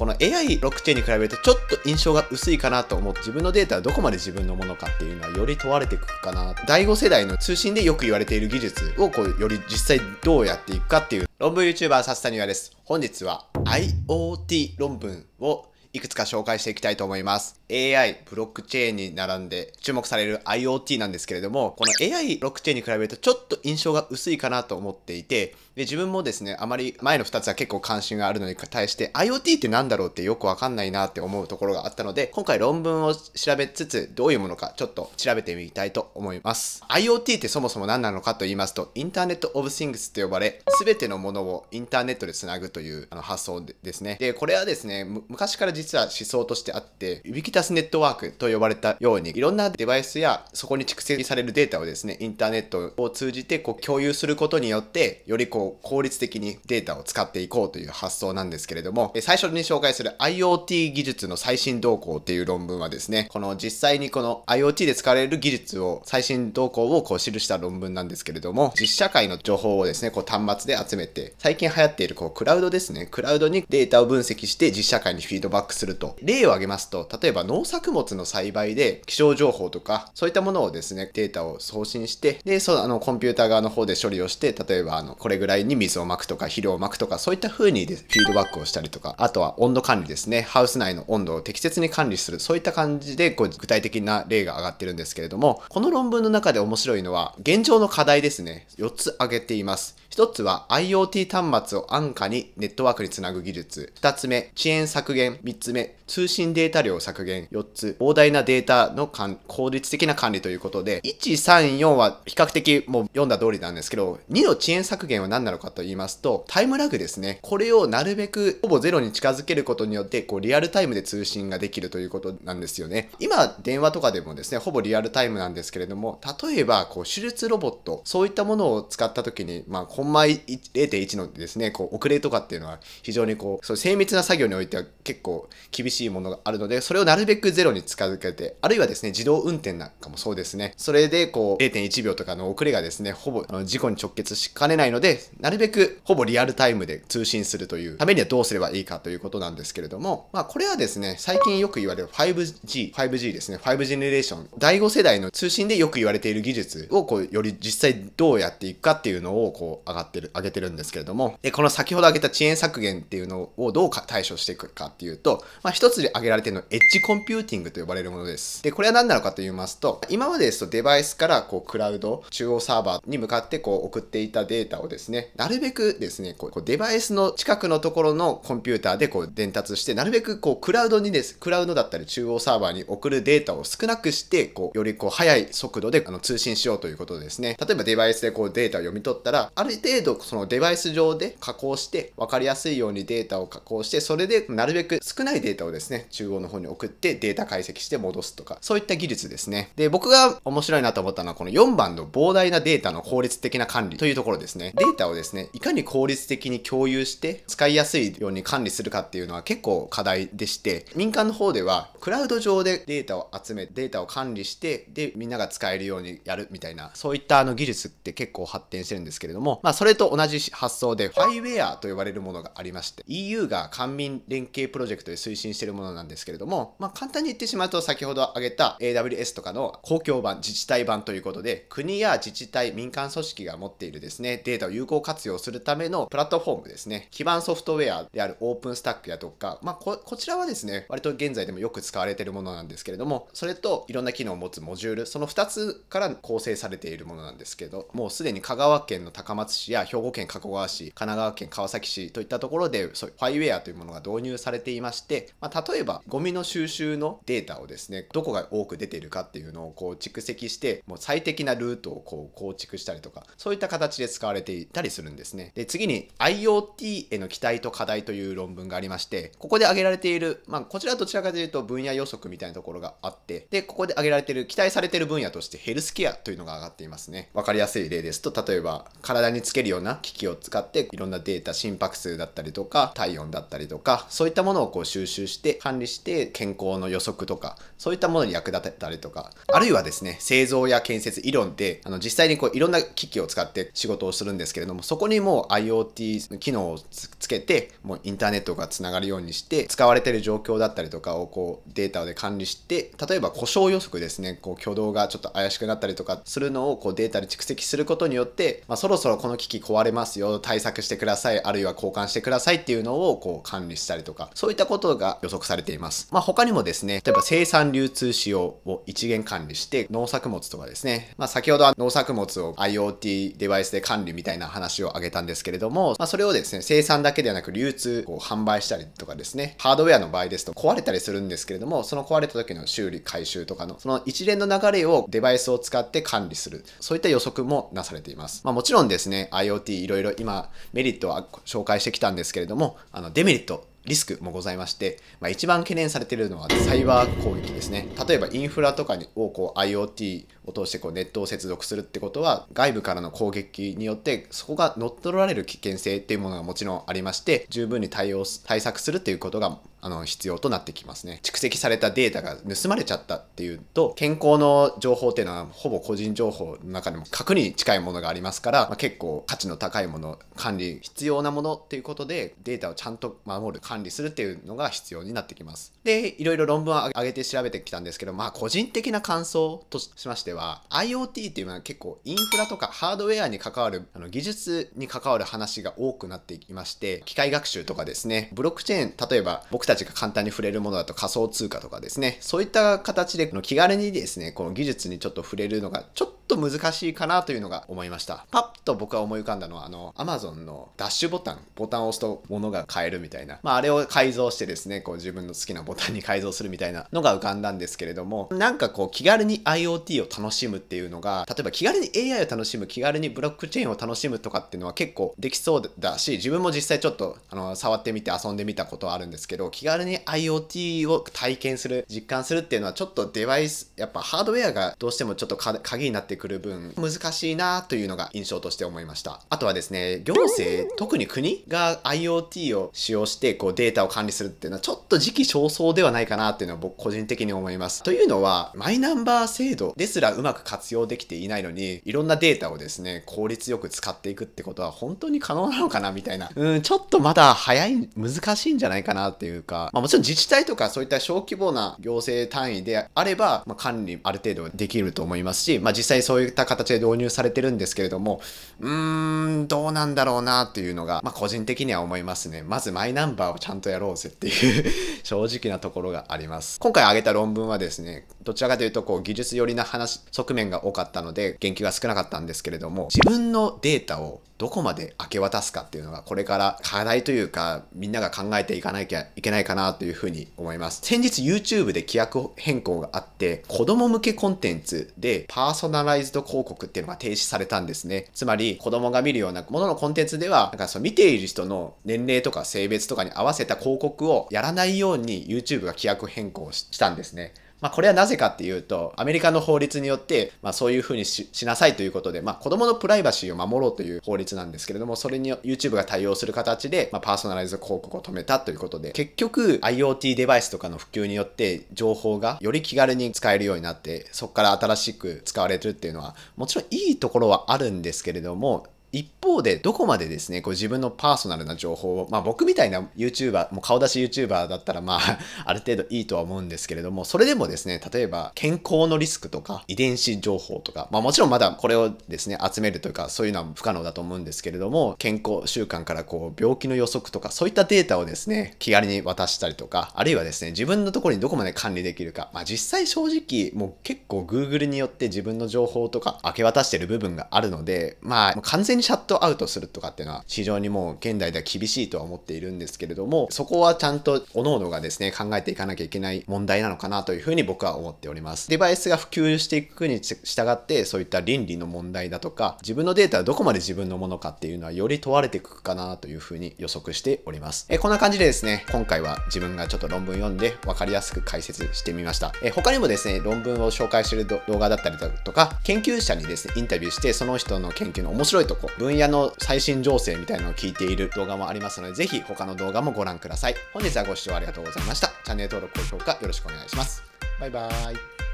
この AI ロックチェーンに比べるとちょっと印象が薄いかなと思って自分のデータはどこまで自分のものかっていうのはより問われていくかな第5世代の通信でよく言われている技術をこうより実際どうやっていくかっていう論文 YouTuber さすたにわです本日は IoT 論文をいくつか紹介していきたいと思います。AI、ブロックチェーンに並んで注目される IoT なんですけれども、この AI、ロックチェーンに比べるとちょっと印象が薄いかなと思っていて、で、自分もですね、あまり前の2つは結構関心があるのに対して、IoT って何だろうってよくわかんないなって思うところがあったので、今回論文を調べつつ、どういうものかちょっと調べてみたいと思います。IoT ってそもそも何なのかと言いますと、インターネットオブシングスと呼ばれ、全てのものをインターネットで繋ぐというあの発想ですね。で、これはですね、昔から実は思想としてあって、ウィキタスネットワークと呼ばれたように、いろんなデバイスやそこに蓄積されるデータをですね、インターネットを通じてこう共有することによって、よりこう効率的にデータを使っていこうという発想なんですけれども、最初に紹介する IoT 技術の最新動向っていう論文はですね、この実際にこの IoT で使われる技術を、最新動向をこう記した論文なんですけれども、実社会の情報をですね、こう端末で集めて、最近流行っているこうクラウドですね、クラウドにデータを分析して実社会にフィードバックすると。例を挙げますと、例えば農作物の栽培で気象情報とか、そういったものをですね、データを送信して、で、そのあのコンピューター側の方で処理をして、例えばあの、これぐらいらいに水をまくとか肥料をまくとかそういった風にフィードバックをしたりとかあとは温度管理ですねハウス内の温度を適切に管理するそういった感じでこう具体的な例が上がってるんですけれどもこの論文の中で面白いのは現状の課題ですね4つ挙げています1つは IoT 端末を安価にネットワークにつなぐ技術2つ目遅延削減3つ目通信データ量削減4つ膨大なデータの効率的な管理ということで134は比較的もう読んだ通りなんですけど2の遅延削減は何なのかと言いますと、タイムラグですね。これをなるべくほぼゼロに近づけることによって、こうリアルタイムで通信ができるということなんですよね。今、電話とかでもですね、ほぼリアルタイムなんですけれども、例えば、こう手術ロボット、そういったものを使った時に、まあ、コンマ0.1のですね、こう遅れとかっていうのは非常にこう、そう精密な作業においては結構厳しいものがあるので、それをなるべくゼロに近づけて、あるいはですね、自動運転なんかもそうですね。それでこう0.1秒とかの遅れがですね、ほぼ事故に直結しかねないので、なるべくほぼリアルタイムで通信するというためにはどうすればいいかということなんですけれども、まあこれはですね、最近よく言われる 5G、5G ですね、5ジェネレーション、第5世代の通信でよく言われている技術をこうより実際どうやっていくかっていうのをこう上がってる、上げてるんですけれども、この先ほど挙げた遅延削減っていうのをどう対処していくかっていうと、まあ一つで挙げられているのはエッジコンピューティングと呼ばれるものです。で、これは何なのかと言いますと、今までですとデバイスからこうクラウド、中央サーバーに向かってこう送っていたデータをですね、ね、なるべくですね、こうデバイスの近くのところのコンピューターでこう伝達して、なるべくこうクラウドにです、クラウドだったり中央サーバーに送るデータを少なくして、こうよりこう速い速度であの通信しようということですね。例えばデバイスでこうデータを読み取ったら、ある程度そのデバイス上で加工して、分かりやすいようにデータを加工して、それでなるべく少ないデータをですね、中央の方に送ってデータ解析して戻すとか、そういった技術ですね。で、僕が面白いなと思ったのは、この4番の膨大なデータの効率的な管理というところですね。データをですね、いかに効率的に共有して、使いやすいように管理するかっていうのは結構課題でして、民間の方では、クラウド上でデータを集め、データを管理して、で、みんなが使えるようにやるみたいな、そういったあの技術って結構発展してるんですけれども、まあ、それと同じ発想で、ファイウェアと呼ばれるものがありまして、EU が官民連携プロジェクトで推進してるものなんですけれども、まあ、簡単に言ってしまうと、先ほど挙げた AWS とかの公共版、自治体版ということで、国や自治体、民間組織が持っているですね、データを有効活用するためのプラットフォームですね。基盤ソフトウェアであるオープンスタックやとか、まあこ、こちらはですね、割と現在でもよく使われているものなんですけれども、それといろんな機能を持つモジュール、その2つから構成されているものなんですけど、もうすでに香川県の高松市や兵庫県加古川市、神奈川県川崎市といったところで、そういうファイウェアというものが導入されていまして、まあ、例えばゴミの収集のデータをですね、どこが多く出ているかっていうのをこう蓄積して、もう最適なルートをこう構築したりとか、そういった形で使われていたりりするんですね。で、次に IoT への期待と課題という論文がありまして、ここで挙げられている、まあ、こちらどちらかというと分野予測みたいなところがあって、で、ここで挙げられている、期待されている分野としてヘルスケアというのが上がっていますね。わかりやすい例ですと、例えば、体につけるような機器を使って、いろんなデータ、心拍数だったりとか、体温だったりとか、そういったものをこう収集して管理して、健康の予測とか、そういったものに役立てたりとか、あるいはですね、製造や建設、理論って、あの、実際にこう、いろんな機器を使って仕事をするんですけれども、もそこにもう IoT 機能をつけてもうインターネットがつながるようにして使われてる状況だったりとかをこうデータで管理して例えば故障予測ですねこう挙動がちょっと怪しくなったりとかするのをこうデータで蓄積することによって、まあ、そろそろこの機器壊れますよ対策してくださいあるいは交換してくださいっていうのをこう管理したりとかそういったことが予測されています、まあ、他にもですね例えば生産流通仕様を一元管理して農作物とかですね、まあ、先ほどは農作物を IoT デバイスで管理みたいな話を挙げたんですけれども、まあ、それをですね、生産だけではなく流通、こう販売したりとかですね、ハードウェアの場合ですと壊れたりするんですけれども、その壊れた時の修理、回収とかの、その一連の流れをデバイスを使って管理する、そういった予測もなされています。まあ、もちろんですね、IoT いろいろ今メリットは紹介してきたんですけれども、あのデメリットリスクもございまして、まあ、一番懸念されているのはサイバー攻撃ですね。例えばインフラとかにをこう IoT を通してこうネットを接続するってことは外部からの攻撃によってそこが乗っ取られる危険性っていうものがもちろんありまして十分に対応対策するっていうことがあの必要となってきますね蓄積されたデータが盗まれちゃったっていうと健康の情報っていうのはほぼ個人情報の中でも核に近いものがありますから、まあ、結構価値の高いもの管理必要なものっていうことでデータをちゃんと守る管理するっていうのが必要になってきますでいろいろ論文を上げて調べてきたんですけどまあ個人的な感想としましてはは IoT っていうのは結構インフラとかハードウェアに関わるあの技術に関わる話が多くなっていまして機械学習とかですねブロックチェーン例えば僕たちが簡単に触れるものだと仮想通貨とかですねそういった形で気軽にですねこの技術にちょっと触れるのがちょっと難しいかなというのが思いましたパッと僕は思い浮かんだのはあの Amazon のダッシュボタンボタンを押すと物が買えるみたいな、まあ、あれを改造してですねこう自分の好きなボタンに改造するみたいなのが浮かんだんですけれどもなんかこう気軽に IoT を楽し楽しむっていうのが例えば気軽に AI を楽しむ気軽にブロックチェーンを楽しむとかっていうのは結構できそうだし自分も実際ちょっとあの触ってみて遊んでみたことはあるんですけど気軽に IoT を体験する実感するっていうのはちょっとデバイスやっぱハードウェアがどうしてもちょっと鍵になってくる分難しいなというのが印象として思いましたあとはですね行政特に国が IoT を使用してこうデータを管理するっていうのはちょっと時期尚早ではないかなっていうのは僕個人的に思いますというのはマイナンバー制度ですらがうまく活用できていないのに、いろんなデータをですね、効率よく使っていくってことは本当に可能なのかなみたいな。うん、ちょっとまだ早い、難しいんじゃないかなっていうか、まあもちろん自治体とかそういった小規模な行政単位であれば、まあ、管理ある程度できると思いますし、まあ実際そういった形で導入されてるんですけれども、うーん、どうなんだろうなっていうのが、まあ個人的には思いますね。まずマイナンバーをちゃんとやろうぜっていう正直なところがあります。今回挙げた論文はですね、どちらかというとこう技術寄りな話側面が多かったので言及が少なかったんですけれども自分のデータをどこまで明け渡すかっていうのがこれから課題というかみんなが考えていかなきゃいけないかなというふうに思います先日 YouTube で規約変更があって子供向けコンテンツでパーソナライズド広告っていうのが停止されたんですねつまり子供が見るようなもののコンテンツではなんかその見ている人の年齢とか性別とかに合わせた広告をやらないように YouTube が規約変更したんですねまあ、これはなぜかっていうと、アメリカの法律によって、まあ、そういうふうにしなさいということで、まあ、子供のプライバシーを守ろうという法律なんですけれども、それに YouTube が対応する形で、まあ、パーソナライズ広告を止めたということで、結局 IoT デバイスとかの普及によって、情報がより気軽に使えるようになって、そこから新しく使われてるっていうのは、もちろんいいところはあるんですけれども、一方でどこまでですね、こう自分のパーソナルな情報を、まあ僕みたいな YouTuber、もう顔出し YouTuber だったらまあ ある程度いいとは思うんですけれども、それでもですね、例えば健康のリスクとか遺伝子情報とか、まあもちろんまだこれをですね、集めるというかそういうのは不可能だと思うんですけれども、健康習慣からこう病気の予測とかそういったデータをですね、気軽に渡したりとか、あるいはですね、自分のところにどこまで管理できるか、まあ実際正直もう結構 Google によって自分の情報とか明け渡してる部分があるので、まあ完全ににシャットアウトするとかっていうのは非常にもう現代では厳しいとは思っているんですけれどもそこはちゃんと各々がですね考えていかなきゃいけない問題なのかなというふうに僕は思っておりますデバイスが普及していくに従ってそういった倫理の問題だとか自分のデータはどこまで自分のものかっていうのはより問われていくかなというふうに予測しておりますえこんな感じでですね今回は自分がちょっと論文読んで分かりやすく解説してみましたえ他にもですね論文を紹介する動画だったりだとか研究者にですねインタビューしてその人の研究の面白いとこ分野の最新情勢みたいなのを聞いている動画もありますので、ぜひ他の動画もご覧ください。本日はご視聴ありがとうございました。チャンネル登録、高評価よろしくお願いします。バイバーイ。